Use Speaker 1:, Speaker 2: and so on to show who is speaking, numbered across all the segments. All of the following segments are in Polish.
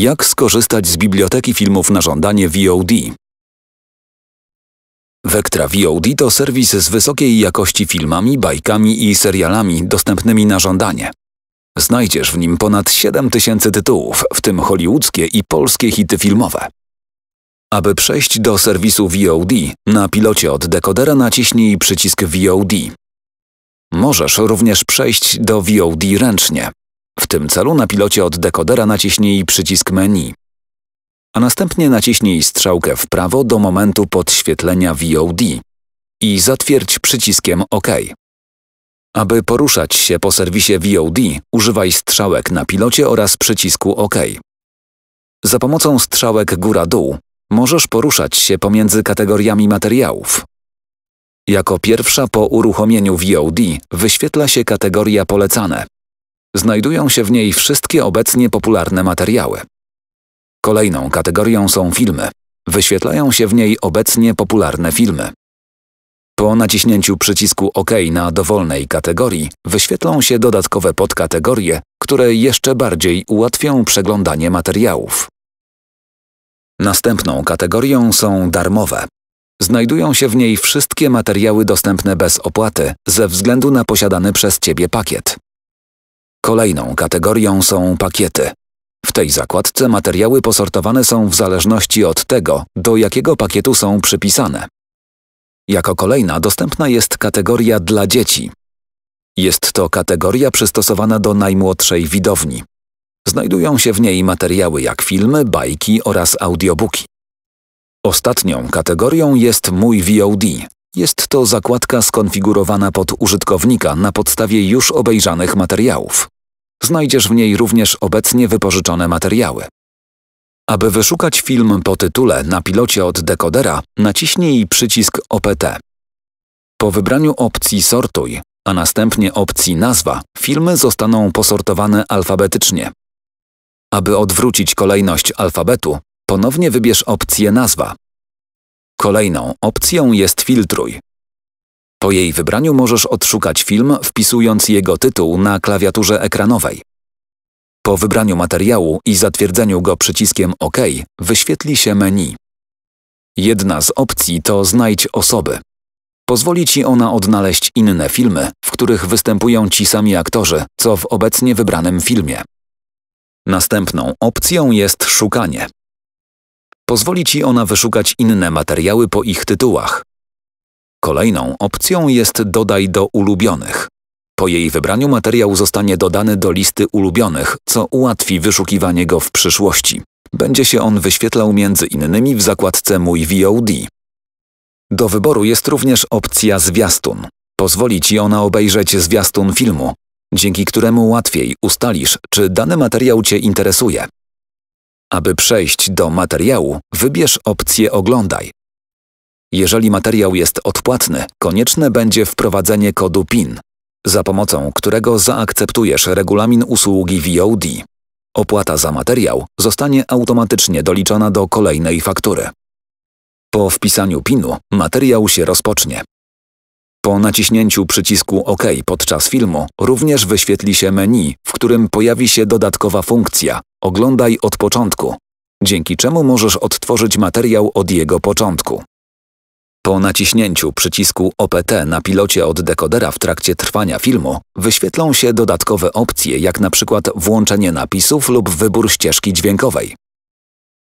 Speaker 1: Jak skorzystać z biblioteki filmów na żądanie VOD? Vectra VOD to serwis z wysokiej jakości filmami, bajkami i serialami dostępnymi na żądanie. Znajdziesz w nim ponad 7000 tytułów, w tym hollywoodzkie i polskie hity filmowe. Aby przejść do serwisu VOD, na pilocie od dekodera naciśnij przycisk VOD. Możesz również przejść do VOD ręcznie. W tym celu na pilocie od dekodera naciśnij przycisk menu, a następnie naciśnij strzałkę w prawo do momentu podświetlenia VOD i zatwierdź przyciskiem OK. Aby poruszać się po serwisie VOD, używaj strzałek na pilocie oraz przycisku OK. Za pomocą strzałek góra-dół możesz poruszać się pomiędzy kategoriami materiałów. Jako pierwsza po uruchomieniu VOD wyświetla się kategoria polecane, Znajdują się w niej wszystkie obecnie popularne materiały. Kolejną kategorią są filmy. Wyświetlają się w niej obecnie popularne filmy. Po naciśnięciu przycisku OK na dowolnej kategorii wyświetlą się dodatkowe podkategorie, które jeszcze bardziej ułatwią przeglądanie materiałów. Następną kategorią są darmowe. Znajdują się w niej wszystkie materiały dostępne bez opłaty ze względu na posiadany przez Ciebie pakiet. Kolejną kategorią są pakiety. W tej zakładce materiały posortowane są w zależności od tego, do jakiego pakietu są przypisane. Jako kolejna dostępna jest kategoria dla dzieci. Jest to kategoria przystosowana do najmłodszej widowni. Znajdują się w niej materiały jak filmy, bajki oraz audiobooki. Ostatnią kategorią jest Mój VOD, jest to zakładka skonfigurowana pod użytkownika na podstawie już obejrzanych materiałów. Znajdziesz w niej również obecnie wypożyczone materiały. Aby wyszukać film po tytule na pilocie od dekodera, naciśnij przycisk OPT. Po wybraniu opcji Sortuj, a następnie opcji Nazwa, filmy zostaną posortowane alfabetycznie. Aby odwrócić kolejność alfabetu, ponownie wybierz opcję Nazwa, Kolejną opcją jest Filtruj. Po jej wybraniu możesz odszukać film, wpisując jego tytuł na klawiaturze ekranowej. Po wybraniu materiału i zatwierdzeniu go przyciskiem OK wyświetli się menu. Jedna z opcji to Znajdź osoby. Pozwoli Ci ona odnaleźć inne filmy, w których występują ci sami aktorzy, co w obecnie wybranym filmie. Następną opcją jest Szukanie. Pozwoli Ci ona wyszukać inne materiały po ich tytułach. Kolejną opcją jest Dodaj do ulubionych. Po jej wybraniu materiał zostanie dodany do listy ulubionych, co ułatwi wyszukiwanie go w przyszłości. Będzie się on wyświetlał między innymi w zakładce Mój VOD. Do wyboru jest również opcja Zwiastun. Pozwoli Ci ona obejrzeć zwiastun filmu, dzięki któremu łatwiej ustalisz, czy dany materiał Cię interesuje. Aby przejść do materiału, wybierz opcję Oglądaj. Jeżeli materiał jest odpłatny, konieczne będzie wprowadzenie kodu PIN, za pomocą którego zaakceptujesz regulamin usługi VOD. Opłata za materiał zostanie automatycznie doliczona do kolejnej faktury. Po wpisaniu PIN-u materiał się rozpocznie. Po naciśnięciu przycisku OK podczas filmu również wyświetli się menu, w którym pojawi się dodatkowa funkcja Oglądaj od początku, dzięki czemu możesz odtworzyć materiał od jego początku. Po naciśnięciu przycisku OPT na pilocie od dekodera w trakcie trwania filmu wyświetlą się dodatkowe opcje, jak na przykład włączenie napisów lub wybór ścieżki dźwiękowej.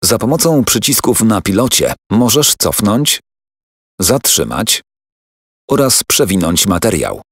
Speaker 1: Za pomocą przycisków na pilocie możesz cofnąć, zatrzymać, oraz przewinąć materiał.